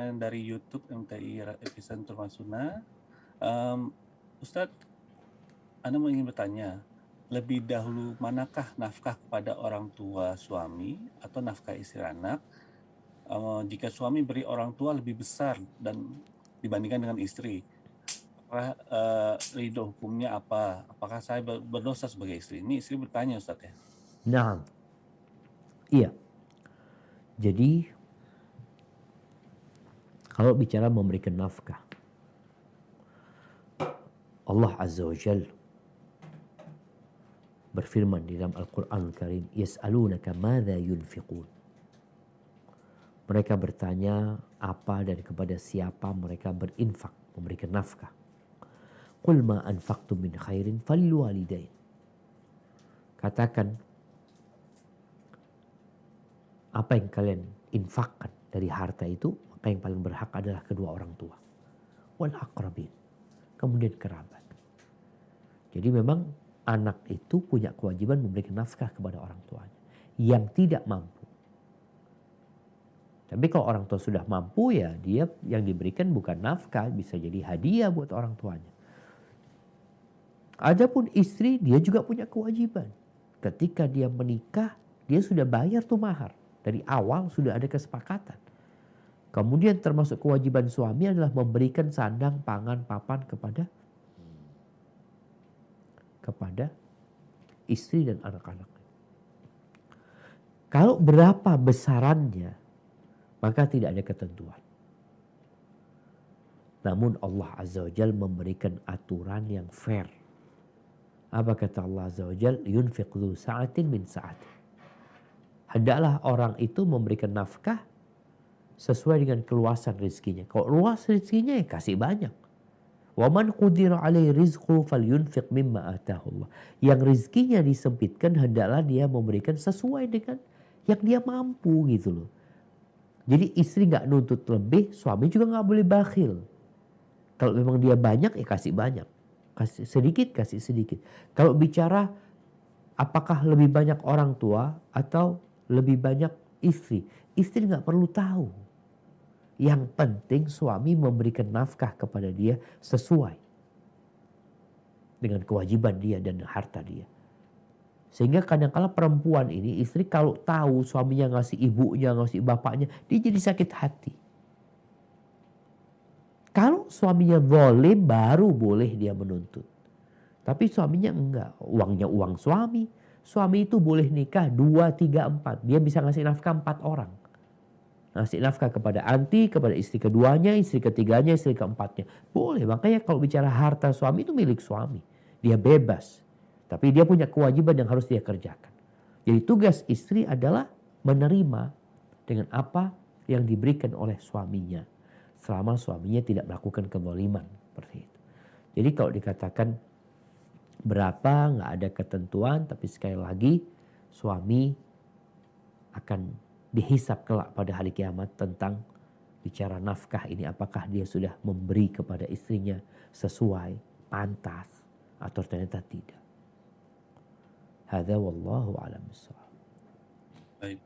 yang dari YouTube MTI Epicentrum Masuna. Um, Ustadz, Anda mau ingin bertanya, lebih dahulu manakah nafkah kepada orang tua suami atau nafkah istri anak um, jika suami beri orang tua lebih besar dan dibandingkan dengan istri? Apakah uh, ridho hukumnya apa? Apakah saya berdosa sebagai istri? Ini istri bertanya Ustadz ya. Nah, iya. Jadi kalau bicara memberikan nafkah, Allah Azza wa Jal berfirman di dalam Al-Quran Karim, Yas'alunaka mada yunfiqun. Mereka bertanya apa dan kepada siapa mereka berinfak, memberikan nafkah. Qul ma anfaqtum min khairin faliwalidain. Katakan, apa yang kalian infakkan dari harta itu maka yang paling berhak adalah kedua orang tua. Wal akrabin. Kemudian kerabat. Jadi memang anak itu punya kewajiban memberikan nafkah kepada orang tuanya. Yang tidak mampu. Tapi kalau orang tua sudah mampu ya dia yang diberikan bukan nafkah. Bisa jadi hadiah buat orang tuanya. Adapun istri dia juga punya kewajiban. Ketika dia menikah dia sudah bayar tuh mahar. Dari awal sudah ada kesepakatan. Kemudian termasuk kewajiban suami adalah memberikan sandang, pangan, papan kepada kepada istri dan anak-anaknya. Kalau berapa besarannya, maka tidak ada ketentuan. Namun Allah Azza wa Jal memberikan aturan yang fair. Apa kata Allah Azza wa Jal? Yunfiqlu sa'atin min sa'atin. Hendaklah orang itu memberikan nafkah sesuai dengan keluasan rezekinya. Kalau luas rezekinya ya kasih banyak. Waman qudira alai rizqu falyunfiq mimma Allah. Yang rezekinya disempitkan hendaklah dia memberikan sesuai dengan yang dia mampu gitu loh. Jadi istri nggak nuntut lebih, suami juga nggak boleh bakhil. Kalau memang dia banyak ya kasih banyak. Kasih sedikit kasih sedikit. Kalau bicara apakah lebih banyak orang tua atau lebih banyak istri. Istri nggak perlu tahu. Yang penting suami memberikan nafkah kepada dia sesuai dengan kewajiban dia dan harta dia. Sehingga kadang-kala perempuan ini istri kalau tahu suaminya ngasih ibunya, ngasih bapaknya, dia jadi sakit hati. Kalau suaminya boleh baru boleh dia menuntut. Tapi suaminya enggak, uangnya uang suami. Suami itu boleh nikah dua tiga empat, Dia bisa ngasih nafkah empat orang ngasih nafkah kepada anti, kepada istri keduanya, istri ketiganya, istri keempatnya. Boleh, makanya kalau bicara harta suami itu milik suami. Dia bebas. Tapi dia punya kewajiban yang harus dia kerjakan. Jadi tugas istri adalah menerima dengan apa yang diberikan oleh suaminya. Selama suaminya tidak melakukan kezaliman. Seperti itu. Jadi kalau dikatakan berapa, nggak ada ketentuan. Tapi sekali lagi suami akan dihisap kelak pada hari kiamat tentang bicara nafkah ini apakah dia sudah memberi kepada istrinya sesuai pantas atau ternyata tidak. Hadza wallahu alam Baik.